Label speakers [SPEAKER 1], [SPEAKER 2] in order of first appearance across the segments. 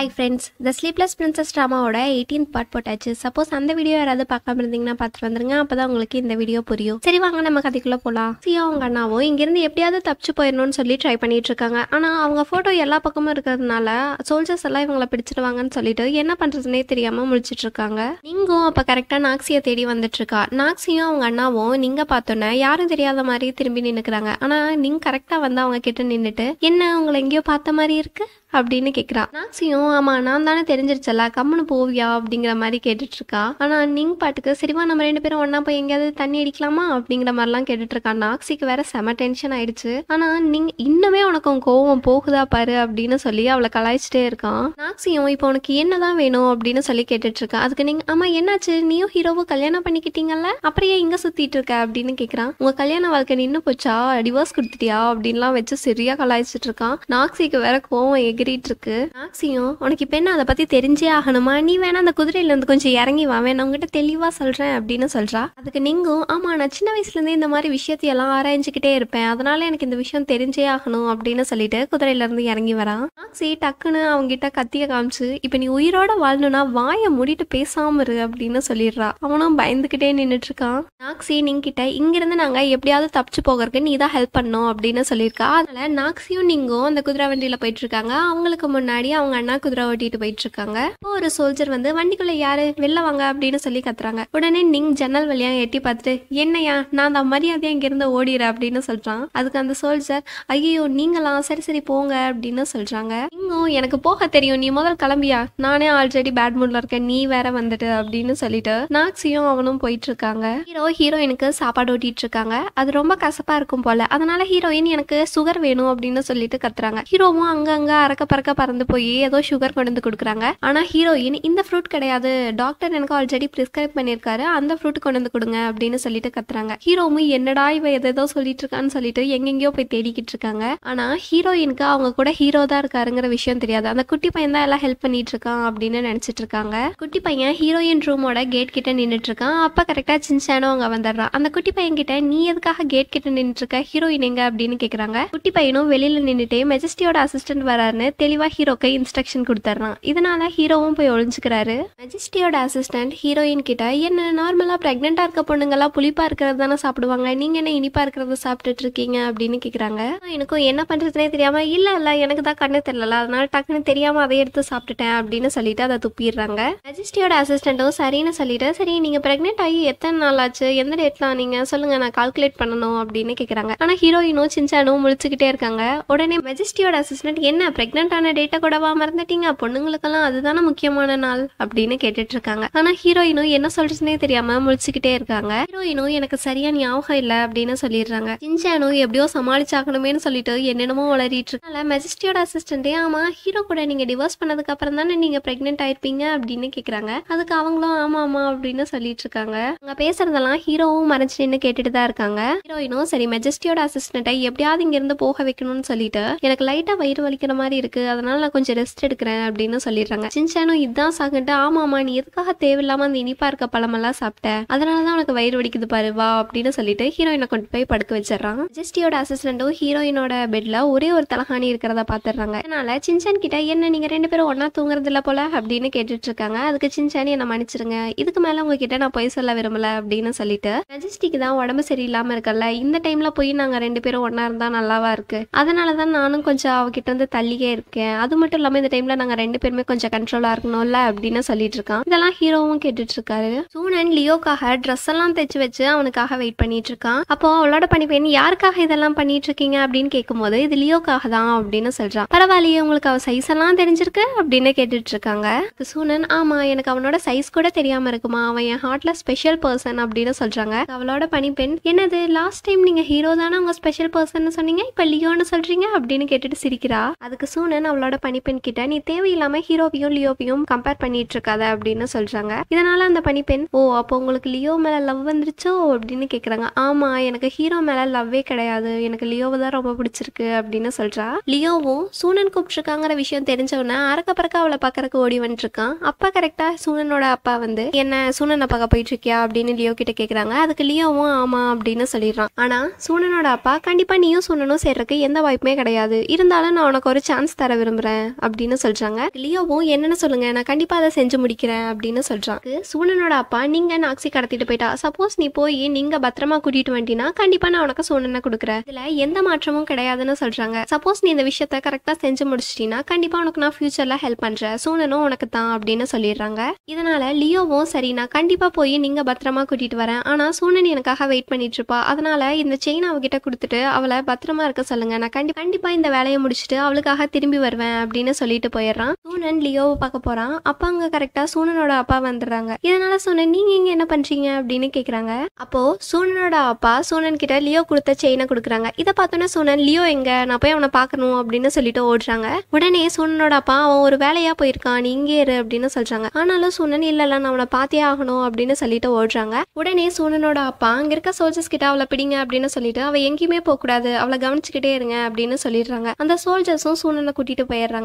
[SPEAKER 1] hi friends the sleepless princess ட்ராமாவோட eighteen part போட்டாச்சு suppose அந்த வீடியோ யாராவது பார்க்காம இருந்தீங்கன்னா பார்த்துட்டு வந்துருங்க தான் உங்களுக்கு இந்த வீடியோ புரியும் சரி வாங்க நம்ம கதைக்குள்ளே போகலாம் சியா அவங்க அண்ணாவும் இங்கேருந்து எப்படியாவது தப்பிச்சு போயிடணும்னு சொல்லி ட்ரை பண்ணிட்டு இருக்காங்க ஆனா அவங்க ஃபோட்டோ எல்லா பக்கமும் இருக்கிறதுனால சோல்ஜர்ஸ் எல்லாம் இவங்களை பிடிச்சிடுவாங்கன்னு சொல்லிட்டு என்ன பண்றதுனே தெரியாமல் முடிச்சிட்டு இருக்காங்க நீங்கும் அப்போ கரெக்டாக நாக்ஸியை தேடி வந்துட்டு இருக்கா நாக்ஸியும் அவங்க அண்ணாவும் நீங்கள் பார்த்தோன்னே யாரும் தெரியாத மாதிரி திரும்பி நின்னுக்கிறாங்க ஆனால் நீங்கள் கரெக்டாக வந்து அவங்க கிட்ட நின்றுட்டு என்ன உங்களை எங்கேயோ பார்த்த மாதிரி இருக்கு அப்படின்னு கேட்குறான் நாக்ஸியும் ஆமாம் நான் தானே தெரிஞ்சிருச்சல கம்முன்னு போவியா அப்படிங்கிற மாதிரி கேட்டுட்ருக்கா ஆனால் நிங் பாட்டுக்கு சரிவா நம்ம ரெண்டு பேரும் ஒன்றா போய் எங்கேயாவது தண்ணி அடிக்கலாமா அப்படிங்கிற மாதிரிலாம் இருக்கான் நாக்ஸிக்கு வேற செம டென்ஷன் ஆயிடுச்சு ஆனால் நிங் இன்னுமே உனக்கு உன் கோவம் போகுதா பாரு அப்படின்னு சொல்லி அவளை கலாய்ச்சிட்டே இருக்கான் நாக்ஸியும் இப்போ உனக்கு என்னதான் வேணும் அப்படின்னு சொல்லி கேட்டுட்ருக்கா அதுக்கு நீங்கள் ஆமாம் என்னாச்சு நீயும் ஹீரோவும் கல்யாணம் பண்ணிக்கிட்டீங்கல்ல அப்படியே இங்கே சுற்றிட்டு இருக்க அப்படின்னு கேட்குறான் உங்கள் கல்யாண வாழ்க்கை நின்று போச்சா டிவோர்ஸ் கொடுத்துட்டியா அப்படின்லாம் வச்சு சரியாக கலாய்ச்சிட்டு இருக்கான் நாக்ஸிக்கு வேற கோவம் எகிரிட்டு இருக்கு நாக்ஸியும் உனக்கு இப்போ என்ன அதை பற்றி தெரிஞ்சே ஆகணுமா நீ வேணா அந்த குதிரையிலேருந்து கொஞ்சம் இறங்கி வா வேணா உங்ககிட்ட தெளிவாக சொல்கிறேன் அப்படின்னு சொல்கிறா அதுக்கு நீங்கள் ஆமாம் நான் சின்ன வயசுலேருந்தே இந்த மாதிரி விஷயத்தையெல்லாம் ஆராய்ஞ்சிக்கிட்டே இருப்பேன் அதனால எனக்கு இந்த விஷயம் தெரிஞ்சே ஆகணும் அப்படின்னு சொல்லிட்டு குதிரையிலேருந்து இறங்கி வரான் ஆக்சி டக்குன்னு அவங்ககிட்ட கத்திய காமிச்சு இப்போ நீ உயிரோட வாழணும்னா வாயை மூடிட்டு பேசாம இரு அப்படின்னு சொல்லிடுறா அவனும் பயந்துக்கிட்டே நின்றுட்டு இருக்கான் நாக்ஸி நீங்கிட்ட இங்கிருந்து நாங்கள் எப்படியாவது தப்பிச்சு போகிறதுக்கு நீ தான் ஹெல்ப் பண்ணும் அப்படின்னு சொல்லியிருக்கா அதனால நாக்ஸியும் நீங்கும் அந்த குதிரை வண்டியில் போயிட்டு இருக்காங்க அவங்களுக்கு முன்னாடி அவங்க அண்ணா குதிரை ஓட்டிட்டு போயிட்டு இருக்காங்க ஒரு சோல்ஜர் வந்து வண்டிக்குள்ள யாரு வெளில வாங்க அப்படின்னு சொல்லி கத்துறாங்க உடனே நீங் ஜன்னல் வழியா எட்டி பார்த்துட்டு என்னையா நான் அந்த மரியாதையா இங்க இருந்து ஓடிற அப்படின்னு சொல்றான் அதுக்கு அந்த சோல்ஜர் ஐயோ நீங்களாம் சரி சரி போங்க அப்படின்னு சொல்றாங்க இன்னும் எனக்கு போக தெரியும் நீ முதல் கிளம்பியா நானே ஆல்ரெடி பேட் மூட்ல இருக்கேன் நீ வேற வந்துட்டு அப்படின்னு சொல்லிட்டு நாக்ஸியும் அவனும் போயிட்டு இருக்காங்க ஹீரோ ஹீரோயினுக்கு சாப்பாடு ஓட்டிட்டு இருக்காங்க அது ரொம்ப கசப்பா இருக்கும் போல அதனால ஹீரோயின் எனக்கு சுகர் வேணும் அப்படின்னு சொல்லிட்டு கத்துறாங்க ஹீரோவும் அங்க அங்க அறக்க பறக்க பறந்து போய் ஏதோ சுகர் சுகர் கொண்டு வந்து கொடுக்குறாங்க ஆனால் ஹீரோயின் இந்த ஃப்ரூட் கிடையாது டாக்டர் எனக்கு ஆல்ரெடி ப்ரிஸ்கிரைப் பண்ணியிருக்காரு அந்த ஃப்ரூட் கொண்டு வந்து கொடுங்க அப்படின்னு சொல்லிட்டு கத்துறாங்க ஹீரோமு என்னடா இவ எதோ சொல்லிட்டு இருக்கான்னு சொல்லிட்டு எங்கெங்கயோ போய் தேடிக்கிட்டு இருக்காங்க ஆனால் ஹீரோயினுக்கு அவங்க கூட ஹீரோ தான் இருக்காருங்கிற விஷயம் தெரியாது அந்த குட்டி பையன் தான் எல்லாம் ஹெல்ப் பண்ணிட்டு இருக்கான் அப்படின்னு நினைச்சிட்டு இருக்காங்க குட்டி பையன் ஹீரோயின் ரூமோட கேட் கிட்ட நின்றுட்டு இருக்கான் அப்ப கரெக்டா சின்சானோ அவங்க வந்துடுறான் அந்த குட்டி பையன் கிட்ட நீ எதுக்காக கேட் கிட்ட நின்றுட்டு இருக்க ஹீரோயின் எங்க அப்படின்னு கேக்குறாங்க குட்டி பையனும் வெளியில நின்றுட்டு மெஜஸ்டியோட அசிஸ்டன்ட் வராருன்னு தெளிவா ஹீரோக்கு இன்ஸ்ட்ரக்ஷன் கொடுத்துட்றான் இதனால் ஹீரோவும் போய் ஒழிஞ்சுக்கிறாரு மெஜிஸ்டியோட அசிஸ்டன்ட் ஹீரோயின் கிட்ட என்ன நார்மலாக ப்ரெக்னெண்ட்டாக இருக்க பொண்ணுங்களாம் புளிப்பா இருக்கிறது தானே சாப்பிடுவாங்க நீங்கள் என்ன இனிப்பா இருக்கிறத சாப்பிட்டுட்டு இருக்கீங்க அப்படின்னு கேட்குறாங்க எனக்கும் என்ன பண்ணுறதுனே தெரியாமல் இல்லை இல்லை எனக்கு தான் கண்ணு தெரியல அதனால டக்குன்னு தெரியாமல் அதை எடுத்து சாப்பிட்டுட்டேன் அப்படின்னு சொல்லிட்டு அதை துப்பிடுறாங்க மெஜிஸ்டியோட அசிஸ்டண்ட்டும் சரின்னு சொல்லிட்டு சரி நீங்கள் பிரெக்னென்ட் ஆகி எத்தனை நாள் ஆச்சு எந்த டேட்ல நீங்கள் சொல்லுங்கள் நான் கால்குலேட் பண்ணணும் அப்படின்னு கேட்குறாங்க ஆனால் ஹீரோயினும் சின்சானும் முழிச்சுக்கிட்டே இருக்காங்க உடனே மெஜிஸ்டியோட அசிஸ்டன்ட் என்ன ஆன டேட்டை கூடவா மறந்துட்டீங்க சொல்றீங்க பொண்ணுங்களுக்கெல்லாம் அதுதானே முக்கியமான நாள் அப்படின்னு கேட்டுட்டு இருக்காங்க ஆனா ஹீரோயினும் என்ன சொல்றதுன்னே தெரியாம முழிச்சுக்கிட்டே இருக்காங்க ஹீரோயினும் எனக்கு சரியா ஞாபகம் இல்லை அப்படின்னு சொல்லிடுறாங்க சின்சானும் எப்படியோ சமாளிச்சாக்கணுமேனு சொல்லிட்டு என்னென்னமோ வளரிட்டு இருக்காங்க மெஜஸ்டியோட அசிஸ்டன்டே ஆமா ஹீரோ கூட நீங்க டிவோர்ஸ் பண்ணதுக்கு அப்புறம் தானே நீங்க பிரெக்னென்ட் ஆயிருப்பீங்க அப்படின்னு கேக்குறாங்க அதுக்கு அவங்களும் ஆமா ஆமா அப்படின்னு சொல்லிட்டு இருக்காங்க அங்க பேசுறதெல்லாம் ஹீரோவும் மறைச்சு நின்று கேட்டுட்டு தான் இருக்காங்க ஹீரோயினும் சரி மெஜஸ்டியோட அசிஸ்டன்ட்டை எப்படியாவது இங்க இருந்து போக வைக்கணும்னு சொல்லிட்டு எனக்கு லைட்டா வயிறு வலிக்கிற மாதிரி இருக்கு அதனால நான் கொஞ்சம் ரெஸ்ட் எடுக்கிறேன் போகிறேன் அப்படின்னு சொல்லிடுறாங்க சின்சானும் இதுதான் சாகிட்டு ஆமா நீ எதுக்காக தேவையில்லாம அந்த இனிப்பா இருக்க பழமெல்லாம் சாப்பிட்ட அதனாலதான் உனக்கு வயிறு வடிக்குது பாரு வா அப்படின்னு சொல்லிட்டு ஹீரோயினை கொண்டு போய் படுக்க வச்சிடறாங்க ஜெஸ்டியோட அசிஸ்டன்டும் ஹீரோயினோட பெட்ல ஒரே ஒரு தலகாணி இருக்கிறத பாத்துறாங்க அதனால சின்சான் கிட்ட என்ன நீங்க ரெண்டு பேரும் ஒன்னா தூங்குறது இல்ல போல அப்படின்னு கேட்டுட்டு இருக்காங்க அதுக்கு சின்சான் என்ன மன்னிச்சிருங்க இதுக்கு மேல உங்ககிட்ட நான் பொய் சொல்ல விரும்பல அப்படின்னு சொல்லிட்டு மெஜஸ்டிக்கு தான் உடம்பு சரியில்லாம இருக்கல இந்த டைம்ல போய் நாங்க ரெண்டு பேரும் ஒன்னா இருந்தா நல்லாவா இருக்கு அதனாலதான் நானும் கொஞ்சம் அவகிட்ட வந்து தள்ளியே இருக்கேன் அது மட்டும் இல்லாம இந்த டைம்ல டைமில் நாங்க ரெண்டு பேருமே கொஞ்சம் கண்ட்ரோலா இருக்கணும்ல அப்படின்னு சொல்லிட்டு இருக்கான் இதெல்லாம் ஹீரோவும் கேட்டுட்டு இருக்காரு சூன் அண்ட் லியோக்காக ட்ரெஸ் எல்லாம் தைச்சு வச்சு அவனுக்காக வெயிட் பண்ணிட்டு இருக்கான் அப்போ அவளோட பணிப்பெண் யாருக்காக இதெல்லாம் பண்ணிட்டு இருக்கீங்க அப்படின்னு கேட்கும்போது இது லியோக்காக தான் அப்படின்னு சொல்றான் பரவாயில்லையே உங்களுக்கு அவ சைஸ் எல்லாம் தெரிஞ்சிருக்கு அப்படின்னு கேட்டுட்டு இருக்காங்க சூனன் ஆமா எனக்கு அவனோட சைஸ் கூட தெரியாம இருக்குமா அவன் என் ஹார்ட்ல ஸ்பெஷல் பர்சன் அப்படின்னு சொல்றாங்க அவளோட பணிப்பெண் என்னது லாஸ்ட் டைம் நீங்க ஹீரோ தானே உங்க ஸ்பெஷல் பர்சன் சொன்னீங்க இப்ப லியோன்னு சொல்றீங்க அப்படின்னு கேட்டுட்டு சிரிக்கிறா அதுக்கு சூனன் அவளோட பணிப்பெண் கிட்ட நீ தேவையில்லாம ஹீரோவையும் லியோவையும் கம்பேர் பண்ணிட்டு இருக்காத அப்படின்னு சொல்றாங்க இதனால அந்த பனிப்பெண் ஓ அப்போ உங்களுக்கு லியோ மேல லவ் வந்துருச்சோ அப்படின்னு கேக்குறாங்க ஆமா எனக்கு ஹீரோ மேல லவ்வே கிடையாது எனக்கு லியோவை தான் ரொம்ப பிடிச்சிருக்கு அப்படின்னு சொல்றா லியோவும் சூனன் கூப்பிட்டுருக்காங்கிற விஷயம் தெரிஞ்சவன அரக்க பறக்க அவளை பாக்கறக்கு ஓடி வந்துருக்கான் அப்பா கரெக்டா சூனனோட அப்பா வந்து என்ன சூனனை பார்க்க போயிட்டு இருக்கியா அப்படின்னு லியோ கிட்ட கேக்குறாங்க அதுக்கு லியோவும் ஆமா அப்படின்னு சொல்லிடுறான் ஆனா சூனனோட அப்பா கண்டிப்பா நீயும் சூனனும் சேர்றதுக்கு எந்த வாய்ப்புமே கிடையாது இருந்தாலும் நான் உனக்கு ஒரு சான்ஸ் தர விரும்புறேன் அப்படின்னு சொல்லி சொல்கிறாங்க லியோவும் என்னென்னு சொல்லுங்க நான் கண்டிப்பாக அதை செஞ்சு முடிக்கிறேன் அப்படின்னு சொல்கிறாங்க சூழனோட அப்பா நீங்கள் நாக்ஸி கடத்திட்டு போயிட்டா சப்போஸ் நீ போய் நீங்கள் பத்திரமா கூட்டிட்டு வண்டினா கண்டிப்பாக நான் உனக்கு சூனனை கொடுக்குறேன் இதில் எந்த மாற்றமும் கிடையாதுன்னு சொல்கிறாங்க சப்போஸ் நீ இந்த விஷயத்த கரெக்டாக செஞ்சு முடிச்சிட்டினா கண்டிப்பாக உனக்கு நான் ஃபியூச்சரில் ஹெல்ப் பண்ணுறேன் சூனனும் உனக்கு தான் அப்படின்னு சொல்லிடுறாங்க இதனால் லியோவும் சரி நான் கண்டிப்பாக போய் நீங்கள் பத்திரமா கூட்டிகிட்டு வரேன் ஆனால் சூனன் எனக்காக வெயிட் பண்ணிட்டு இருப்பா அதனால் இந்த செயின் அவகிட்ட கொடுத்துட்டு அவளை பத்திரமா இருக்க சொல்லுங்க நான் கண்டி கண்டிப்பாக இந்த வேலையை முடிச்சுட்டு அவளுக்காக திரும்பி வருவேன் அப்படின்னு சொல்லிட்டு போயிடுறான் சூனன் லியோவை பார்க்க போறான் அப்பா அங்க கரெக்டா சூனனோட அப்பா வந்துடுறாங்க இதனால சூனன் நீங்க இங்க என்ன பண்றீங்க அப்படின்னு கேக்குறாங்க அப்போ சூனனோட அப்பா சூனன் கிட்ட லியோ கொடுத்த செயினை கொடுக்குறாங்க இதை பார்த்தோன்னா சூனன் லியோ எங்க நான் போய் அவனை பார்க்கணும் அப்படின்னு சொல்லிட்டு ஓடுறாங்க உடனே சூனனோட அப்பா அவன் ஒரு வேலையா போயிருக்கான் நீ இங்கே இரு அப்படின்னு சொல்றாங்க ஆனாலும் சூனன் இல்ல இல்ல நான் அவனை பார்த்தே ஆகணும் அப்படின்னு சொல்லிட்டு ஓடுறாங்க உடனே சூனனோட அப்பா அங்க இருக்க சோல்ஜர்ஸ் கிட்ட அவளை பிடிங்க அப்படின்னு சொல்லிட்டு அவ எங்கேயுமே போக கூடாது அவளை கவனிச்சுக்கிட்டே இருங்க அப்படின்னு சொல்லிடுறாங்க அந்த சோல்ஜர்ஸும் சூனனை கூட்டிட்டு போயிடுறாங்க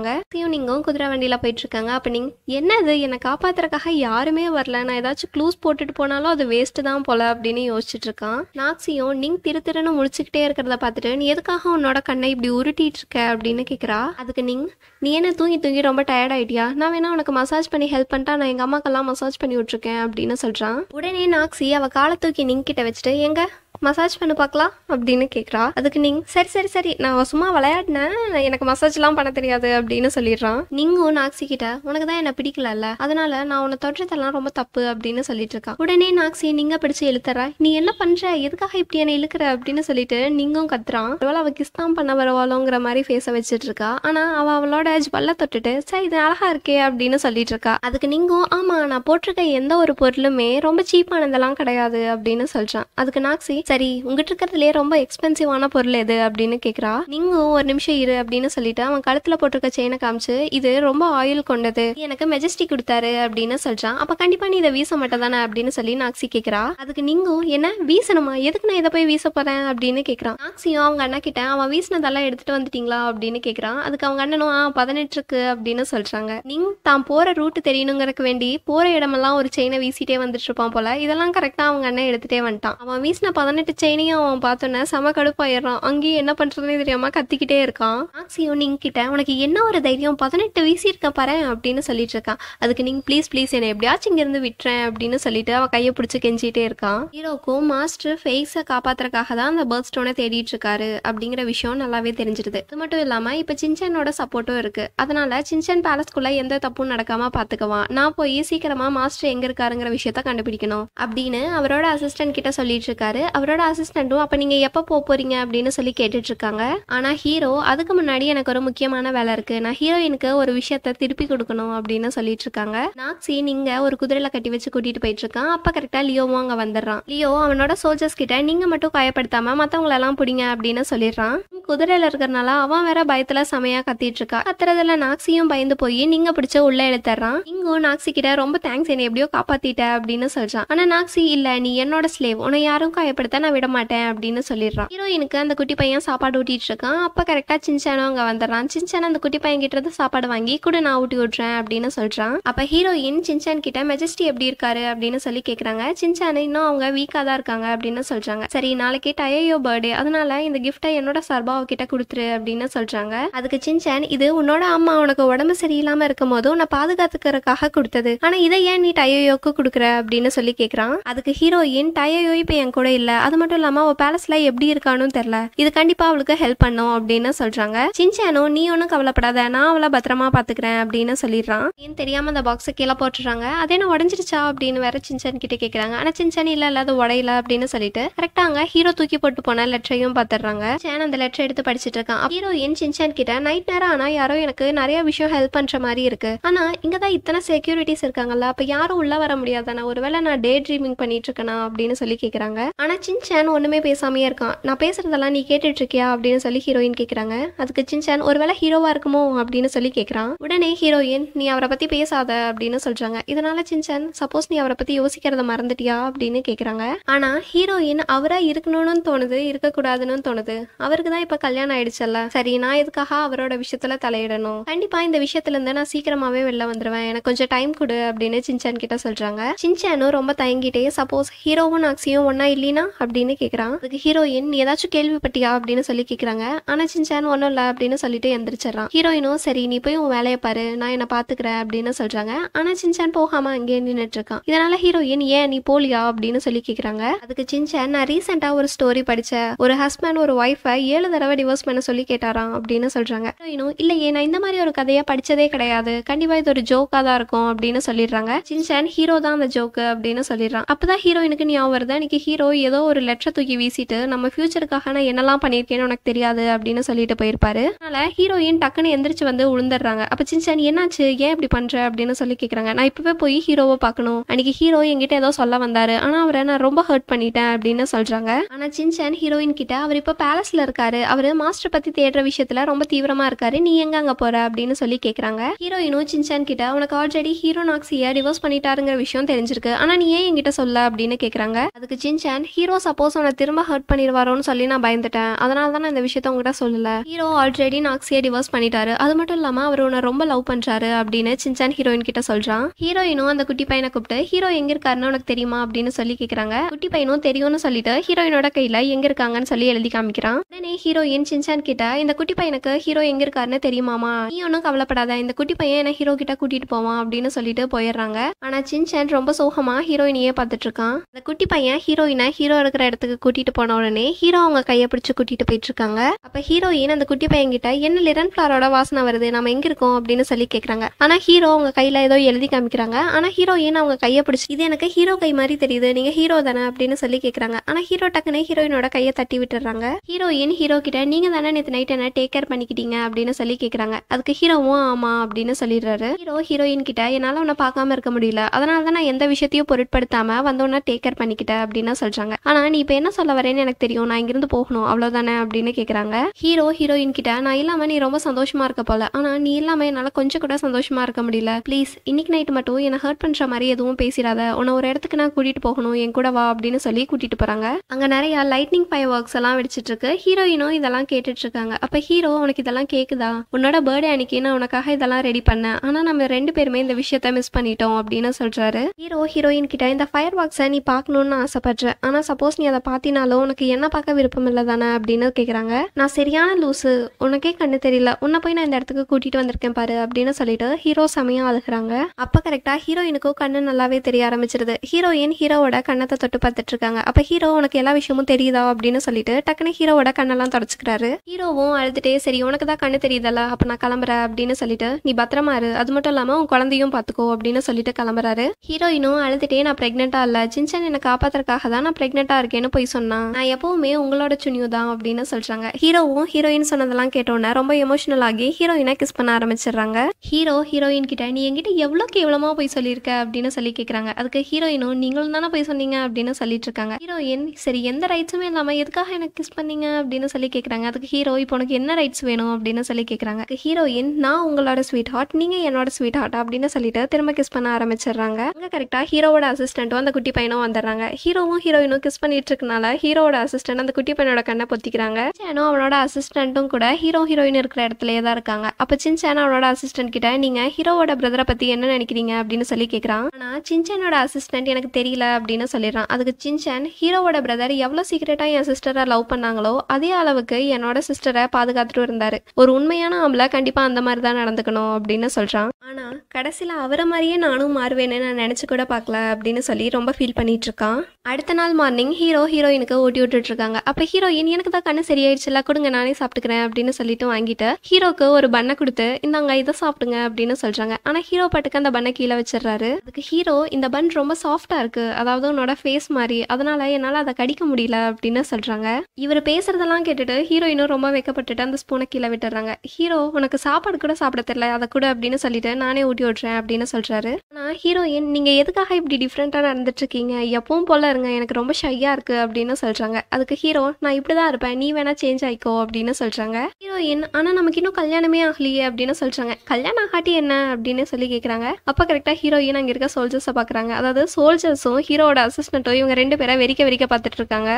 [SPEAKER 1] நீங்க நீங்களும் குதிரை வண்டியில் போயிட்டுருக்காங்க அப்போ நீங்கள் என்னது என்னை காப்பாற்றுறக்காக யாருமே வரல நான் ஏதாச்சும் க்ளூஸ் போட்டுட்டு போனாலும் அது வேஸ்ட்டு தான் போல அப்படின்னு யோசிச்சுட்டு இருக்கான் நாக்ஸியும் நீங் திரு திருன்னு முடிச்சுக்கிட்டே இருக்கிறத பார்த்துட்டு நீ எதுக்காக உன்னோட கண்ணை இப்படி உருட்டிட்டு இருக்க அப்படின்னு கேட்குறா அதுக்கு நீங் நீ என்ன தூங்கி தூங்கி ரொம்ப டயர்ட் ஆயிட்டியா நான் வேணா உனக்கு மசாஜ் பண்ணி ஹெல்ப் பண்ணிட்டா நான் எங்கள் அம்மாக்கெல்லாம் மசாஜ் பண்ணி விட்ருக்கேன் அப்படின்னு சொல்கிறான் உடனே நாக்ஸி அவள் காலை தூக்கி நிங்கிட்ட வச்சுட்டு எங்க மசாஜ் பண்ணி பார்க்கலாம் அப்படின்னு கேட்குறா அதுக்கு நீங்க சரி சரி சரி நான் சும்மா விளையாடினேன் எனக்கு மசாஜ்லாம் பண்ண தெரியாது அப்படின்னு சொல்லிடுறான் நீங்கும் நாக்ஸி கிட்ட உனக்கு தான் என்ன பிடிக்கலல்ல அதனால நான் உன்னை தொடுறதெல்லாம் ரொம்ப தப்பு அப்படின்னு சொல்லிட்டு இருக்கான் உடனே நாக்ஸி நீங்க பிடிச்சு எழுத்துற நீ என்ன பண்ற எதுக்காக இப்படி என்ன இழுக்கிற அப்படின்னு சொல்லிட்டு நீங்கும் கத்துறான் ஒருவேளை அவள் கிஸ்தாம் பண்ண வரவாளோங்கிற மாதிரி ஃபேஸை வச்சிட்டு இருக்கா ஆனா அவ அவளோட பல்ல தொட்டுட்டு சரி இது அழகா இருக்கே அப்படின்னு சொல்லிட்டு இருக்கா அதுக்கு நீங்கும் ஆமா நான் போட்டிருக்க எந்த ஒரு பொருளுமே ரொம்ப சீப்பானதெல்லாம் கிடையாது அப்படின்னு சொல்றான் அதுக்கு நாக்ஸி சரி உங்ககிட்ட இருக்கிறதுலேயே ரொம்ப எக்ஸ்பென்சிவான பொருள் எது அப்படின்னு கேட்குறா நீங்கள் ஒரு நிமிஷம் இரு அப்படின்னு சொல்லிட்டு அவன் கழுத்தில் போட்டிருக்க செயினை காமிச்சு இது ரொம்ப ஆயில் கொண்டது எனக்கு மெஜஸ்டிக் கொடுத்தாரு அப்படின்னு சொல்கிறான் அப்போ கண்டிப்பாக நீ இதை வீச மாட்டே தானே அப்படின்னு சொல்லி நாக்சி கேட்குறா அதுக்கு நீங்கள் என்ன வீசணுமா எதுக்கு நான் இதை போய் வீச போகிறேன் அப்படின்னு கேட்குறான் நாக்சியும் அவங்க அண்ணா கிட்ட அவன் வீசினதெல்லாம் எடுத்துகிட்டு வந்துட்டீங்களா அப்படின்னு கேட்குறான் அதுக்கு அவங்க அண்ணனும் ஆ பதினெட்டு இருக்கு அப்படின்னு சொல்கிறாங்க நீங் தான் போகிற ரூட்டு தெரியணுங்கிறக்கு வேண்டி போகிற இடமெல்லாம் ஒரு செயினை வீசிட்டே வந்துட்டு இருப்பான் போல இதெல்லாம் கரெக்டாக அவங்க அண்ணன் எடுத்துகிட்டே வந்துட்டான் அவன் வீசின பதினெட்டு வானட்டு செயினையும் அவன் பார்த்தோன்னே செம கடுப்பாயிடுறான் அங்கேயும் என்ன பண்ணுறதுனே தெரியாமல் கத்திக்கிட்டே இருக்கான் மேக்ஸியும் நீங்க கிட்ட உனக்கு என்ன ஒரு தைரியம் பதினெட்டு வீசி இருக்க பாரு அப்படின்னு சொல்லிட்டு இருக்கான் அதுக்கு நீங்க ப்ளீஸ் ப்ளீஸ் என்னை எப்படியாச்சும் இங்கேருந்து விட்டுறேன் அப்படின்னு சொல்லிட்டு அவன் கையை பிடிச்சி கெஞ்சிட்டே இருக்கான் ஹீரோக்கும் மாஸ்டர் ஃபேஸை காப்பாத்துறக்காக தான் அந்த பேர்த் ஸ்டோனை தேடிட்டு இருக்காரு அப்படிங்கிற விஷயம் நல்லாவே தெரிஞ்சிருது அது மட்டும் இல்லாமல் இப்போ சின்சனோட சப்போர்ட்டும் இருக்கு அதனால சின்சன் பேலஸ்க்குள்ள எந்த தப்பும் நடக்காம பார்த்துக்குவான் நான் போய் சீக்கிரமா மாஸ்டர் எங்க இருக்காருங்கிற விஷயத்த கண்டுபிடிக்கணும் அப்படின்னு அவரோட அசிஸ்டன்ட் கிட்ட சொல்லிட்டு இருக்காரு அவர் அவரோட அசிஸ்டண்ட்டும் அப்போ நீங்கள் எப்போ போக போகிறீங்க அப்படின்னு சொல்லி கேட்டுட்ருக்காங்க ஆனால் ஹீரோ அதுக்கு முன்னாடி எனக்கு ஒரு முக்கியமான வேலை இருக்குது நான் ஹீரோயினுக்கு ஒரு விஷயத்த திருப்பி கொடுக்கணும் அப்படின்னு சொல்லிட்டு இருக்காங்க நாக்ஸி நீங்கள் ஒரு குதிரையில் கட்டி வச்சு கூட்டிகிட்டு போயிட்டுருக்கான் அப்போ கரெக்டாக லியோவும் அங்கே வந்துடுறான் லியோ அவனோட சோல்ஜர்ஸ் கிட்ட நீங்கள் மட்டும் காயப்படுத்தாமல் மற்றவங்களெல்லாம் பிடிங்க அப்படின்னு சொல்லிடுறான் குதிரையில் இருக்கிறனால அவன் வேற பயத்தில் செமையாக கத்திட்டு இருக்கா கத்துறதுல நாக்ஸியும் பயந்து போய் நீங்கள் பிடிச்ச உள்ளே எழுத்துறான் இங்கும் நாக்ஸி கிட்ட ரொம்ப தேங்க்ஸ் என்னை எப்படியோ காப்பாத்திட்ட அப்படின்னு சொல்கிறான் ஆனால் நாக்ஸி இல்லை நீ என்னோட ஸ்லேவ் உன்னை யாரும் காயப்படுத்த விஷயத்த நான் விட மாட்டேன் அப்படின்னு சொல்லிடுறான் ஹீரோயினுக்கு அந்த குட்டி பையன் சாப்பாடு ஊட்டிட்டு இருக்கான் அப்போ கரெக்டாக சின்சானும் அங்கே வந்துடுறான் சின்சான் அந்த குட்டி பையன் கிட்ட இருந்து சாப்பாடு வாங்கி கூட நான் ஊட்டி விட்றேன் அப்படின்னு சொல்கிறான் அப்போ ஹீரோயின் சின்சான் கிட்ட மெஜஸ்டி எப்படி இருக்காரு அப்படின்னு சொல்லி கேட்குறாங்க சின்சான் இன்னும் அவங்க வீக்காக தான் இருக்காங்க அப்படின்னு சொல்கிறாங்க சரி நாளைக்கு டயோ பர்த்டே அதனால இந்த கிஃப்டை என்னோட சார்பா கிட்ட கொடுத்துரு அப்படின்னு சொல்கிறாங்க அதுக்கு சின்சான் இது உன்னோட அம்மா உனக்கு உடம்பு சரியில்லாமல் இருக்கும் போது உன்னை பாதுகாத்துக்கிறதுக்காக கொடுத்தது ஆனால் இதை ஏன் நீ டயோயோக்கு கொடுக்குற அப்படின்னு சொல்லி கேட்குறான் அதுக்கு ஹீரோயின் டயோயோ இப்போ என் கூட இல்லை அது மட்டும் இல்லாம அவள் பேலஸ்ல எப்படி இருக்கானு தெரியல இது கண்டிப்பா அவளுக்கு ஹெல்ப் பண்ணும் அப்படின்னு சொல்றாங்க சின்சானோ நீ ஒன்றும் கவலைப்படாத நான் அவளை பத்திரமா பாத்துக்கிறேன் அப்படின்னு சொல்லிடுறான் ஏன் தெரியாம அந்த பாக்ஸை கீழே போட்டுறாங்க அதே நான் உடஞ்சிருச்சா அப்படின்னு வேற சின்சான் கிட்ட கேக்குறாங்க ஆனா சின்சான் இல்ல இல்லாத உடையில அப்படின்னு சொல்லிட்டு கரெக்டா அங்க ஹீரோ தூக்கி போட்டு போன லெட்டரையும் பாத்துறாங்க சேன் அந்த லெட்டர் எடுத்து படிச்சுட்டு இருக்கான் ஹீரோ என் சின்சான் கிட்ட நைட் நேரம் ஆனா யாரோ எனக்கு நிறைய விஷயம் ஹெல்ப் பண்ற மாதிரி இருக்கு ஆனா இங்கதான் தான் இத்தனை செக்யூரிட்டிஸ் இருக்காங்கல்ல அப்ப யாரும் உள்ள வர முடியாதானா ஒருவேளை நான் டே ட்ரீமிங் பண்ணிட்டு இருக்கேனா அப்படின்னு சொல்லி கேக்குறாங்க ஆனா சின்சான் ஒன்றுமே பேசாமையே இருக்கான் நான் பேசுகிறதெல்லாம் நீ கேட்டுட்ருக்கியா அப்படின்னு சொல்லி ஹீரோயின் கேட்குறாங்க அதுக்கு சின்சான் ஒருவேளை ஹீரோவாக இருக்குமோ அப்படின்னு சொல்லி கேட்குறான் உடனே ஹீரோயின் நீ அவரை பற்றி பேசாத அப்படின்னு சொல்கிறாங்க இதனால சின்சான் சப்போஸ் நீ அவரை பற்றி யோசிக்கிறத மறந்துட்டியா அப்படின்னு கேட்குறாங்க ஆனால் ஹீரோயின் அவராக இருக்கணும்னு தோணுது இருக்கக்கூடாதுன்னு தோணுது அவருக்கு தான் இப்போ கல்யாணம் ஆயிடுச்சல்ல சரி நான் எதுக்காக அவரோட விஷயத்தில் தலையிடணும் கண்டிப்பாக இந்த விஷயத்துலேருந்து நான் சீக்கிரமாகவே வெளில வந்துடுவேன் எனக்கு கொஞ்சம் டைம் கொடு அப்படின்னு சின்சான் கிட்ட சொல்கிறாங்க சின்சானும் ரொம்ப தயங்கிட்டே சப்போஸ் ஹீரோவும் நாக்ஸியும் ஒன்றா இல்லைனா அப்படின்னு கேட்குறான் அதுக்கு ஹீரோயின் நீ ஏதாச்சும் கேள்விப்பட்டியா அப்படின்னு சொல்லி கேட்குறாங்க ஆனால் சின்சான் ஒன்றும் இல்லை அப்படின்னு சொல்லிட்டு எந்திரிச்சிடறான் ஹீரோயினும் சரி நீ போய் உன் வேலையை பாரு நான் என்னை பார்த்துக்கிறேன் அப்படின்னு சொல்கிறாங்க ஆனால் சின்சான் போகாமல் அங்கேயே நின்றுட்டு இருக்கான் இதனால ஹீரோயின் ஏன் நீ போலியா அப்படின்னு சொல்லி கேட்குறாங்க அதுக்கு சின்சான் நான் ரீசெண்டாக ஒரு ஸ்டோரி படித்தேன் ஒரு ஹஸ்பண்ட் ஒரு ஒய்ஃபை ஏழு தடவை டிவோர்ஸ் பண்ண சொல்லி கேட்டாராம் அப்படின்னு சொல்கிறாங்க ஹீரோயினும் இல்லையே நான் இந்த மாதிரி ஒரு கதையை படித்ததே கிடையாது கண்டிப்பாக இது ஒரு ஜோக்காக தான் இருக்கும் அப்படின்னு சொல்லிடுறாங்க சின்சான் ஹீரோ தான் அந்த ஜோக்கு அப்படின்னு சொல்லிடுறான் அப்போ தான் ஹீரோயினுக்கு ஞாபகம் வருது அன்னைக்கு ஹீரோ ஏதோ ஒரு ஒரு லெட்டர் தூக்கி வீசிட்டு நம்ம ஃபியூச்சருக்காக நான் என்னெல்லாம் பண்ணியிருக்கேன்னு உனக்கு தெரியாது அப்படின்னு சொல்லிட்டு போயிருப்பாரு அதனால ஹீரோயின் டக்குன்னு எந்திரிச்சு வந்து விழுந்துடுறாங்க அப்ப சின்சான் என்னாச்சு ஏன் இப்படி பண்ற அப்படின்னு சொல்லி கேட்குறாங்க நான் இப்பவே போய் ஹீரோவை பார்க்கணும் அன்னைக்கு ஹீரோ என்கிட்ட ஏதோ சொல்ல வந்தாரு ஆனா அவரை நான் ரொம்ப ஹர்ட் பண்ணிட்டேன் அப்படின்னு சொல்றாங்க ஆனா சின்சான் ஹீரோயின் கிட்ட அவர் இப்போ பேலஸ்ல இருக்காரு அவரு மாஸ்டர் பத்தி தேடுற விஷயத்துல ரொம்ப தீவிரமா இருக்காரு நீ எங்க அங்க போற அப்படின்னு சொல்லி கேக்குறாங்க ஹீரோயினும் சின்சான் கிட்ட உனக்கு ஆல்ரெடி ஹீரோ நாக்ஸியை டிவோர்ஸ் பண்ணிட்டாருங்கிற விஷயம் தெரிஞ்சிருக்கு ஆனா நீ ஏன் என்கிட்ட சொல்ல அப்படின்னு கேக்குறாங்க அதுக்கு சின்சான் ஹீரோ சப்போஸ் அவனை திரும்ப ஹர்ட் பண்ணிடுவாரோன்னு சொல்லி நான் பயந்துட்டேன் அதனால தான் இந்த விஷயத்த உங்ககிட்ட சொல்லல ஹீரோ ஆல்ரெடி நாக்ஸியை டிவோர்ஸ் பண்ணிட்டாரு அது மட்டும் இல்லாம அவர் உன்னை ரொம்ப லவ் பண்றாரு அப்படின்னு சின்சான் ஹீரோயின் கிட்ட சொல்றான் ஹீரோயினும் அந்த குட்டி பையனை கூப்பிட்டு ஹீரோ எங்க இருக்காருன்னு உனக்கு தெரியுமா அப்படின்னு சொல்லி கேக்குறாங்க குட்டி பையனும் தெரியும்னு சொல்லிட்டு ஹீரோயினோட கையில எங்க இருக்காங்கன்னு சொல்லி எழுதி காமிக்கிறான் உடனே ஹீரோயின் சின்சான் கிட்ட இந்த குட்டி பையனுக்கு ஹீரோ எங்க இருக்காருன்னு தெரியுமாமா நீ ஒன்னும் கவலைப்படாத இந்த குட்டி பையன் என்ன ஹீரோ கிட்ட கூட்டிட்டு போவான் அப்படின்னு சொல்லிட்டு போயிடுறாங்க ஆனா சின்சான் ரொம்ப சோகமா ஹீரோயினையே பார்த்துட்டு இருக்கான் அந்த குட்டி பையன் ஹீரோயினை ஹீரோ இருக்கிற இடத்துக்கு கூட்டிட்டு போன உடனே ஹீரோ அவங்க கையை பிடிச்சி கூட்டிட்டு போயிட்டு இருக்காங்க அப்ப ஹீரோயின் அந்த குட்டி பையன் கிட்ட என்ன லிரன் பிளாரோட வாசனை வருது நம்ம எங்க இருக்கோம் அப்படின்னு சொல்லி கேக்குறாங்க ஆனா ஹீரோ அவங்க கையில ஏதோ எழுதி காமிக்கிறாங்க ஆனா ஹீரோயின் அவங்க கையை பிடிச்சி இது எனக்கு ஹீரோ கை மாதிரி தெரியுது நீங்க ஹீரோ தானே அப்படின்னு சொல்லி கேக்குறாங்க ஆனா ஹீரோ டக்குன்னு ஹீரோயினோட கையை தட்டி விட்டுறாங்க ஹீரோயின் ஹீரோ கிட்ட நீங்க தானே நேற்று நைட் என்ன டேக் கேர் பண்ணிக்கிட்டீங்க அப்படின்னு சொல்லி கேக்குறாங்க அதுக்கு ஹீரோவும் ஆமா அப்படின்னு சொல்லிடுறாரு ஹீரோ ஹீரோயின் கிட்ட என்னால உன்னை பார்க்காம இருக்க முடியல அதனாலதான் தான் நான் எந்த விஷயத்தையும் பொருட்படுத்தாம வந்தோன்னா டேக் கேர் பண்ணிக்கிட்டேன் அப்படின்னு சொல்றாங்க ஆனால் நீ இப்போ என்ன சொல்ல வரேன்னு எனக்கு தெரியும் நான் இங்கிருந்து போகணும் அவ்வளோதானே அப்படின்னு கேட்குறாங்க ஹீரோ ஹீரோயின் கிட்ட நான் இல்லாமல் நீ ரொம்ப சந்தோஷமாக இருக்க போல ஆனால் நீ இல்லாமல் என்னால் கொஞ்சம் கூட சந்தோஷமாக இருக்க முடியல ப்ளீஸ் இன்னைக்கு நைட் மட்டும் என்னை ஹர்ட் பண்ணுற மாதிரி எதுவும் பேசிடாத உன்னை ஒரு இடத்துக்கு நான் கூட்டிகிட்டு போகணும் என் கூட வா அப்படின்னு சொல்லி கூட்டிகிட்டு போகிறாங்க அங்கே நிறையா லைட்னிங் ஃபயர் ஒர்க்ஸ் எல்லாம் வெடிச்சிட்டு இருக்கு ஹீரோயினும் இதெல்லாம் கேட்டுட்டு இருக்காங்க அப்போ ஹீரோ உனக்கு இதெல்லாம் கேட்குதா உன்னோட பர்த்டே அன்னைக்கு நான் உனக்காக இதெல்லாம் ரெடி பண்ணேன் ஆனால் நம்ம ரெண்டு பேருமே இந்த விஷயத்த மிஸ் பண்ணிட்டோம் அப்படின்னு சொல்கிறாரு ஹீரோ ஹீரோயின் கிட்ட இந்த ஃபயர் ஒர்க்ஸை நீ பார்க்கணும்னு ஆசைப்படுற ஆனால் சப்போஸ் சப்போஸ் நீ அதை பார்த்தினாலும் உனக்கு என்ன பார்க்க விருப்பம் இல்லை தானே அப்படின்னு கேட்குறாங்க நான் சரியான லூஸு உனக்கே கண்ணு தெரியல உன்னை போய் நான் இந்த இடத்துக்கு கூட்டிகிட்டு வந்திருக்கேன் பாரு அப்படின்னு சொல்லிட்டு ஹீரோ சமயம் அழுகிறாங்க அப்போ கரெக்டாக ஹீரோயினுக்கும் கண்ணு நல்லாவே தெரிய ஆரம்பிச்சிருது ஹீரோயின் ஹீரோவோட கண்ணத்தை தொட்டு பார்த்துட்டு இருக்காங்க அப்போ ஹீரோ உனக்கு எல்லா விஷயமும் தெரியுதா அப்படின்னு சொல்லிட்டு டக்குனு ஹீரோவோட கண்ணெல்லாம் தொடச்சிக்கிறாரு ஹீரோவும் அழுதுட்டே சரி உனக்கு தான் கண்ணு தெரியுதல்ல அப்போ நான் கிளம்புறேன் அப்படின்னு சொல்லிட்டு நீ பத்திரமா இரு அது மட்டும் இல்லாமல் உன் குழந்தையும் பார்த்துக்கோ அப்படின்னு சொல்லிட்டு கிளம்புறாரு ஹீரோயினும் அழுதுட்டே நான் ப்ரெக்னெண்ட்டாக இல்லை ஜின்சன் என்னை காப்பாத்துறதுக்காக தான் நான் ப்ரெக்னெண்ட்டாக ஹாட்டாக இருக்கேன்னு போய் சொன்னான் நான் எப்போவுமே உங்களோட சுனியூ தான் அப்படின்னு சொல்கிறாங்க ஹீரோவும் ஹீரோயின் சொன்னதெல்லாம் கேட்டோன்னே ரொம்ப எமோஷனல் ஆகி ஹீரோயினை கிஸ் பண்ண ஆரம்பிச்சிடுறாங்க ஹீரோ ஹீரோயின் கிட்ட நீ என்கிட்ட எவ்வளோக்கு எவ்வளோமா போய் சொல்லியிருக்க அப்படின்னு சொல்லி கேட்குறாங்க அதுக்கு ஹீரோயினும் நீங்களும் தானே போய் சொன்னீங்க அப்படின்னு சொல்லிட்டு இருக்காங்க ஹீரோயின் சரி எந்த ரைட்ஸுமே இல்லாமல் எதுக்காக எனக்கு கிஸ் பண்ணீங்க அப்படின்னு சொல்லி கேட்குறாங்க அதுக்கு ஹீரோ இப்போ உனக்கு என்ன ரைட்ஸ் வேணும் அப்படின்னு சொல்லி கேட்குறாங்க ஹீரோயின் நான் உங்களோட ஸ்வீட் ஹார்ட் நீங்கள் என்னோட ஸ்வீட் ஹார்ட் அப்படின்னு சொல்லிட்டு திரும்ப கிஸ் பண்ண ஆரம்பிச்சிடுறாங்க அங்கே கரெக்டாக ஹீரோவோட அசிஸ்டண்ட்டும் அந்த குட்டி பையனும் வந்துடுறாங்க ஹீரோவும் ஹீரோயினும் கிஸ் பண்ணிட்டு இருக்கனால ஹீரோட அசிஸ்டன்ட் அந்த குட்டி பையனோட கண்ணை பொத்திக்கிறாங்க சேனோ அவனோட அசிஸ்டன்ட்டும் கூட ஹீரோ ஹீரோயின் இருக்கிற இடத்துலயே தான் இருக்காங்க அப்போ சின்சான் அவனோட அசிஸ்டன்ட் கிட்ட நீங்க ஹீரோவோட பிரதரை பத்தி என்ன நினைக்கிறீங்க அப்படின்னு சொல்லி கேக்குறான் ஆனா சின்சானோட அசிஸ்டன்ட் எனக்கு தெரியல அப்படின்னு சொல்லிடுறான் அதுக்கு சின்சான் ஹீரோவோட பிரதர் எவ்வளோ சீக்கிரட்டா என் சிஸ்டரை லவ் பண்ணாங்களோ அதே அளவுக்கு என்னோட சிஸ்டரை பாதுகாத்துட்டு இருந்தாரு ஒரு உண்மையான ஆம்பளை கண்டிப்பா அந்த மாதிரி தான் நடந்துக்கணும் அப்படின்னு சொல்றான் ஆனால் கடைசியில் அவரை மாதிரியே நானும் மாறுவேன்னு நான் நினச்சி கூட பார்க்கல அப்படின்னு சொல்லி ரொம்ப ஃபீல் பண்ணிகிட்ருக்கான் அடுத்த நாள் மார்னிங் ஹீரோ ஹீரோயினுக்கு ஓட்டி விட்டுட்ருக்காங்க அப்போ ஹீரோயின் எனக்கு தான் கண்ணு சரியாயிடுச்சுல கொடுங்க நானே சாப்பிட்டுக்கிறேன் அப்படின்னு சொல்லிட்டு வாங்கிட்டு ஹீரோக்கு ஒரு பண்ணை கொடுத்து இந்தாங்க இதை சாப்பிடுங்க அப்படின்னு சொல்கிறாங்க ஆனால் ஹீரோ பாட்டுக்கு அந்த பண்ணை கீழே வச்சிடறாரு அதுக்கு ஹீரோ இந்த பன் ரொம்ப சாஃப்டாக இருக்குது அதாவது உன்னோட ஃபேஸ் மாதிரி அதனால் என்னால் அதை கடிக்க முடியல அப்படின்னு சொல்கிறாங்க இவர் பேசுகிறதெல்லாம் கேட்டுட்டு ஹீரோயினும் ரொம்ப வைக்கப்பட்டுட்டு அந்த ஸ்பூனை கீழே விட்டுறாங்க ஹீரோ உனக்கு சாப்பாடு கூட சாப்பிட தெரியல அதை கூட அப்படின்னு சொல்லிட்டு விட்டுறேன் நானே ஊட்டி விட்டுறேன் அப்படின்னு சொல்கிறாரு ஆனால் ஹீரோயின் நீங்கள் எதுக்காக இப்படி டிஃப்ரெண்ட்டாக நடந்துட்டுருக்கீங்க எப்பவும் போல் இருங்க எனக்கு ரொம்ப ஷையாக இருக்குது அப்படின்னு சொல்கிறாங்க அதுக்கு ஹீரோ நான் இப்படி தான் இருப்பேன் நீ வேணால் சேஞ்ச் ஆகிக்கோ அப்படின்னு சொல்கிறாங்க ஹீரோயின் ஆனால் நமக்கு இன்னும் கல்யாணமே ஆகலையே அப்படின்னு சொல்கிறாங்க கல்யாணம் ஆகாட்டி என்ன அப்படின்னு சொல்லி கேட்குறாங்க அப்போ கரெக்டாக ஹீரோயின் அங்கே இருக்க சோல்ஜர்ஸை பார்க்குறாங்க அதாவது சோல்ஜர்ஸும் ஹீரோட அசிஸ்டண்ட்டும் இவங்க ரெண்டு பேரை வெறிக்க வெறிக்க பார்த்துட்டு இருக்காங்க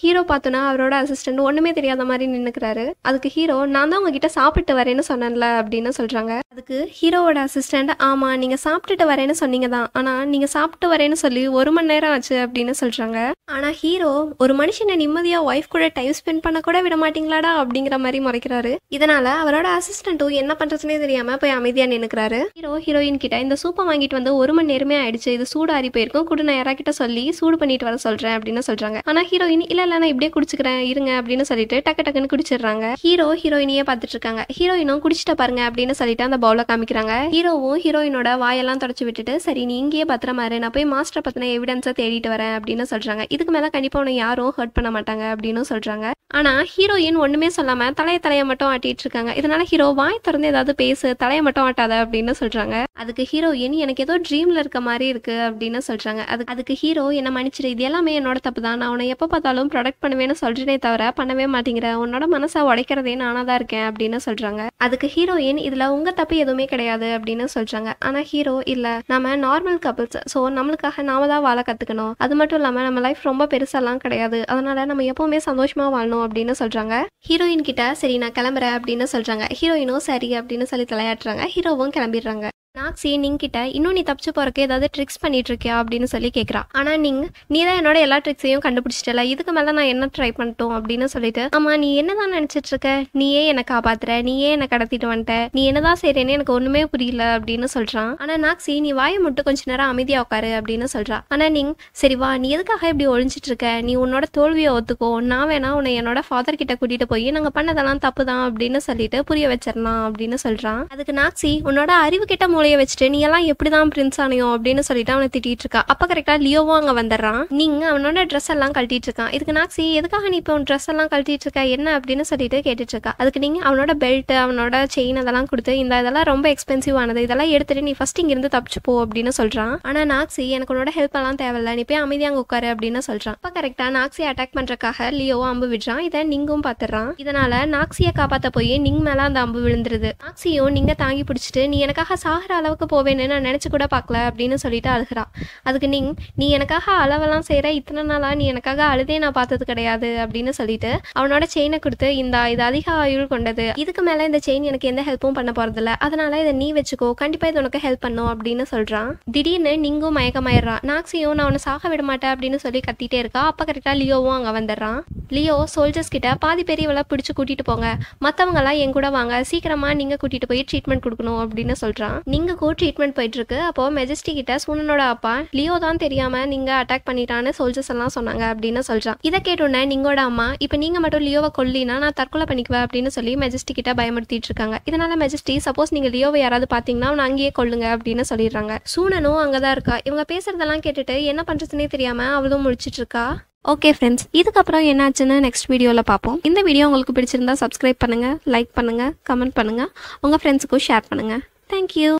[SPEAKER 1] ஹீரோ பார்த்தோன்னா அவரோட அசிஸ்டன்ட் ஒன்றுமே தெரியாத மாதிரி நின்றுக்கிறாரு அதுக்கு ஹீரோ நான் தான் உங்ககிட்ட சாப்பிட்டு வரேன்னு சொன்னேன்ல அப்படின்னு சொல்கிறாங்க அதுக்கு ஹீரோவோட அசிஸ்டண்ட் ஆமாம் நீங்கள் சாப்பிட்டுட்டு வரேன்னு சொன்னீங்க தான் ஆனால் நீங்கள் சாப்பிட்டு வரேன்னு சொல்லி ஒரு மணி நேரம் ஆச்சு அப்படின்னு சொல்கிறாங்க ஆனால் ஹீரோ ஒரு மனுஷனை நிம்மதியாக ஒய்ஃப் கூட டைம் ஸ்பெண்ட் பண்ண கூட விட மாட்டீங்களாடா அப்படிங்கிற மாதிரி முறைக்கிறாரு இதனால் அவரோட அசிஸ்டண்ட்டும் என்ன பண்ணுறதுனே தெரியாமல் போய் அமைதியாக நின்றுக்கிறாரு ஹீரோ ஹீரோயின் கிட்ட இந்த சூப்பை வாங்கிட்டு வந்து ஒரு மணி நேரமே ஆயிடுச்சு இது சூடாரி போயிருக்கும் கூட நான் யாராக்கிட்ட சொல்லி சூடு பண்ணிட்டு வர சொல்கிறேன் அப்படின்னு சொல்கிறாங்க ஆனால் ஹீரோயின் இல்லை இல்லை நான் இப்படியே குடிச்சுக்கிறேன் இருங்க அப்படின்னு சொல்லிட்டு டக்கு டக்குன்னு குடிச்சிடுறாங்க ஹீரோ ஹீரோயினியே பார்த்துட்டு இருக்காங்க ஹீரோயினும் குடிச்சிட்ட பாருங்க அப்படின்னு சொல்லிட்டு அந்த பவுல காமிக்கிறாங்க ஹீரோவும் ஹீரோயினோட வாயெல்லாம் தொடச்சு விட்டுட்டு சரி நீ இங்கேயே பத்திரமாரு நான் போய் மாஸ்டர் பத்தின எவிடன்ஸை தேடிட்டு வரேன் அப்படின்னு சொல்றாங்க இதுக்கு மேலே கண்டிப்பாக உன்னை யாரும் ஹர்ட் பண்ண மாட்டாங்க அப்படின்னு சொல்றாங்க ஆனா ஹீரோயின் ஒண்ணுமே சொல்லாம தலைய தலையை மட்டும் ஆட்டிட்டு இருக்காங்க இதனால ஹீரோ வாய் திறந்து ஏதாவது பேசு தலைய மட்டும் ஆட்டாத அப்படின்னு சொல்றாங்க அதுக்கு ஹீரோயின் எனக்கு ஏதோ ட்ரீம்ல இருக்க மாதிரி இருக்கு அப்படின்னு சொல்றாங்க அதுக்கு அதுக்கு ஹீரோ என்ன மன்னிச்சிரு இது எல்லாமே என்னோட தப்பு தான் நான் உன்னை எப்போ பார்த்தா இருந்தாலும் ப்ரொடக்ட் பண்ணுவேன்னு சொல்றேனே தவிர பண்ணவே மாட்டேங்கிற உன்னோட மனசை உடைக்கிறதே நானாக தான் இருக்கேன் அப்படின்னு சொல்கிறாங்க அதுக்கு ஹீரோயின் இதில் உங்கள் தப்பு எதுவுமே கிடையாது அப்படின்னு சொல்கிறாங்க ஆனால் ஹீரோ இல்லை நம்ம நார்மல் கப்புள்ஸ் ஸோ நம்மளுக்காக நாம தான் வாழ கற்றுக்கணும் அது மட்டும் இல்லாமல் நம்ம லைஃப் ரொம்ப பெருசெல்லாம் கிடையாது அதனால் நம்ம எப்போவுமே சந்தோஷமாக வாழணும் அப்படின்னு சொல்கிறாங்க ஹீரோயின் கிட்ட சரி நான் கிளம்புறேன் அப்படின்னு சொல்கிறாங்க ஹீரோயினும் சரி அப்படின்னு சொல்லி தலையாட்டுறாங்க ஹீரோவும் கிளம்பிடுறாங்க நாக்ஸி நீங்கிட்ட இன்னும் நீ தப்பிச்சு போறக்கு ஏதாவது ட்ரிக்ஸ் பண்ணிட்டு இருக்கியா அப்படின்னு சொல்லி கேட்குறா ஆனா நீங்க நீ தான் என்னோட எல்லா ட்ரிக்ஸையும் கண்டுபிடிச்சிட்டல இதுக்கு மேல நான் என்ன ட்ரை பண்ணிட்டோம் அப்படின்னு சொல்லிட்டு ஆமா நீ என்னதான் நினைச்சிட்டு இருக்க நீயே என்ன காப்பாத்துற நீயே என்ன கடத்திட்டு வந்துட்ட நீ என்னதான் செய்யறேன்னு எனக்கு ஒண்ணுமே புரியல அப்படின்னு சொல்றான் ஆனா நாக்ஸி நீ வாயை மட்டும் கொஞ்ச நேரம் அமைதியா உட்காரு அப்படின்னு சொல்றா ஆனா நீங்க சரி வா நீ எதுக்காக இப்படி ஒழிஞ்சிட்டு இருக்க நீ உன்னோட தோல்வியை ஒத்துக்கோ நான் வேணா உன்னை என்னோட ஃபாதர் கிட்ட கூட்டிட்டு போய் நாங்க பண்ணதெல்லாம் தப்பு தான் அப்படின்னு சொல்லிட்டு புரிய வச்சிடலாம் அப்படின்னு சொல்றான் அதுக்கு நாக்ஸி உன்னோட அறிவு கிட்ட மூளை புரிய வச்சுட்டு நீ எல்லாம் எப்படி தான் பிரின்ஸ் ஆனையோ அப்படின்னு சொல்லிட்டு அவனை திட்டிட்டு இருக்கா அப்போ கரெக்டாக லியோவும் அங்க வந்துடுறான் நீங்க அவனோட ட்ரெஸ் எல்லாம் கழட்டிட்டு இருக்கான் இதுக்கு நாக்ஸி எதுக்காக நீ இப்போ உன் ட்ரெஸ் எல்லாம் கழட்டிட்டு இருக்க என்ன அப்படின்னு சொல்லிட்டு கேட்டுட்டு இருக்கா அதுக்கு நீங்க அவனோட பெல்ட் அவனோட செயின் அதெல்லாம் கொடுத்து இந்த இதெல்லாம் ரொம்ப எக்ஸ்பென்சிவ் ஆனது இதெல்லாம் எடுத்துட்டு நீ ஃபர்ஸ்ட் இருந்து தப்பிச்சு போ அப்படின்னு சொல்றான் ஆனா நாக்ஸி எனக்கு உன்னோட ஹெல்ப் எல்லாம் தேவையில்ல நீ போய் அமைதியா அங்க உட்காரு அப்படின்னு சொல்றான் அப்போ கரெக்டாக நாக்ஸி அட்டாக் பண்றக்காக லியோவை அம்பு விடுறான் இதை நீங்கும் பாத்துறான் இதனால நாக்ஸியை காப்பாற்ற போய் நீங்க மேல அந்த அம்பு விழுந்துருது நாக்ஸியும் நீங்க தாங்கி பிடிச்சிட்டு நீ எனக்காக சாகரா அளவுக்கு போவேன்னு நான் நினச்சி கூட பார்க்கல அப்படின்னு சொல்லிட்டு அழுகிறான் அதுக்கு நீ நீ எனக்காக அளவெல்லாம் செய்கிற இத்தனை நாளாக நீ எனக்காக அழுதே நான் பார்த்தது கிடையாது அப்படின்னு சொல்லிட்டு அவனோட செயினை கொடுத்து இந்த இது அதிக ஆயுள் கொண்டது இதுக்கு மேலே இந்த செயின் எனக்கு எந்த ஹெல்ப்பும் பண்ண போகிறதில்ல அதனால இதை நீ வச்சுக்கோ கண்டிப்பாக இது உனக்கு ஹெல்ப் பண்ணும் அப்படின்னு சொல்கிறான் திடீர்னு நீங்கும் மயக்கமாயிடுறான் நாக்ஸியும் நான் உன்னை சாக விட மாட்டேன் அப்படின்னு சொல்லி கத்திட்டே இருக்கா அப்போ கரெக்டாக லியோவும் அங்கே வந்துடுறான் லியோ சோல்ஜர்ஸ் கிட்ட பாதி பெரியவளை பிடிச்சி கூட்டிட்டு போங்க மற்றவங்களாம் என் கூட வாங்க சீக்கிரமாக நீங்கள் கூட்டிட்டு போய் ட்ரீட்மெண்ட் கொடுக்கணும் அப்படின்னு சொல்கிறான் நீ இங்கே கோ ட்ரீட்மெண்ட் போயிட்டுருக்கு அப்போ மெஜஸ்டி கிட்ட சூனனோட அப்பா லியோ தான் தெரியாமல் நீங்கள் அட்டாக் பண்ணிட்டான்னு சோல்ஜர்ஸ் எல்லாம் சொன்னாங்க அப்படின்னு சொல்கிறான் இதை கேட்டோன்னே நீங்களோட அம்மா இப்போ நீங்கள் மட்டும் லியோவை கொல்லினா நான் தற்கொலை பண்ணிக்குவேன் அப்படின்னு சொல்லி மெஜஸ்டி கிட்ட பயமுறுத்திட்டு இருக்காங்க இதனால மெஜஸ்டி சப்போஸ் நீங்கள் லியோவை யாராவது பார்த்தீங்கன்னா அவன் அங்கேயே கொள்ளுங்க அப்படின்னு சொல்லிடுறாங்க சூனனும் அங்கே தான் இருக்கா இவங்க பேசுறதெல்லாம் கேட்டுட்டு என்ன பண்றதுன்னே தெரியாமல் அவளும் முடிச்சிட்டு இருக்கா ஓகே ஃப்ரெண்ட்ஸ் இதுக்கப்புறம் என்னாச்சுன்னு நெக்ஸ்ட் வீடியோவில் பார்ப்போம் இந்த வீடியோ உங்களுக்கு பிடிச்சிருந்தா சப்ஸ்கிரைப் பண்ணுங்கள் லைக் பண்ணுங்கள் கமெண்ட் பண்ணுங்கள் உங்கள் ஃப்ரெண்ட்ஸுக்கும் ஷேர் பண்ணுங்கள் தேங்க்யூ